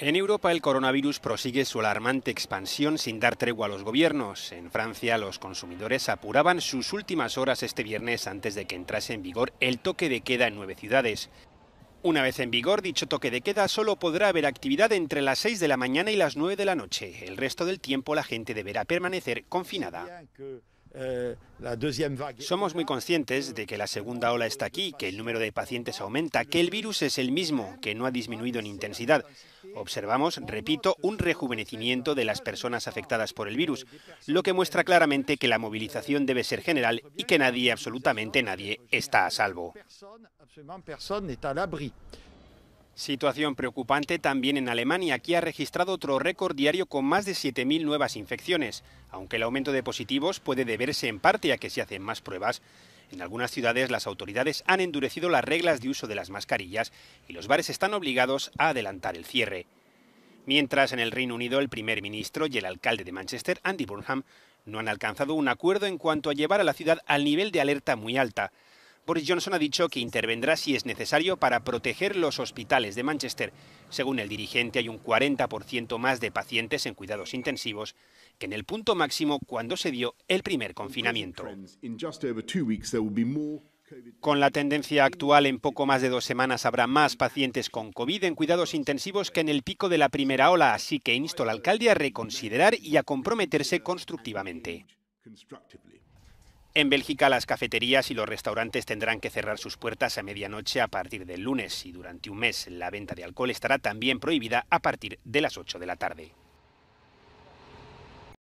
En Europa el coronavirus prosigue su alarmante expansión sin dar tregua a los gobiernos. En Francia los consumidores apuraban sus últimas horas este viernes antes de que entrase en vigor el toque de queda en nueve ciudades. Una vez en vigor, dicho toque de queda solo podrá haber actividad entre las seis de la mañana y las nueve de la noche. El resto del tiempo la gente deberá permanecer confinada. Eh, Somos muy conscientes de que la segunda ola está aquí, que el número de pacientes aumenta, que el virus es el mismo, que no ha disminuido en intensidad. Observamos, repito, un rejuvenecimiento de las personas afectadas por el virus, lo que muestra claramente que la movilización debe ser general y que nadie, absolutamente nadie, está a salvo. Situación preocupante también en Alemania. que ha registrado otro récord diario con más de 7.000 nuevas infecciones, aunque el aumento de positivos puede deberse en parte a que se hacen más pruebas. En algunas ciudades las autoridades han endurecido las reglas de uso de las mascarillas y los bares están obligados a adelantar el cierre. Mientras en el Reino Unido el primer ministro y el alcalde de Manchester, Andy Burnham, no han alcanzado un acuerdo en cuanto a llevar a la ciudad al nivel de alerta muy alta. Boris Johnson ha dicho que intervendrá si es necesario para proteger los hospitales de Manchester. Según el dirigente, hay un 40% más de pacientes en cuidados intensivos que en el punto máximo cuando se dio el primer confinamiento. Con la tendencia actual, en poco más de dos semanas habrá más pacientes con COVID en cuidados intensivos que en el pico de la primera ola, así que insto al alcalde a reconsiderar y a comprometerse constructivamente. En Bélgica las cafeterías y los restaurantes tendrán que cerrar sus puertas a medianoche a partir del lunes y durante un mes la venta de alcohol estará también prohibida a partir de las 8 de la tarde.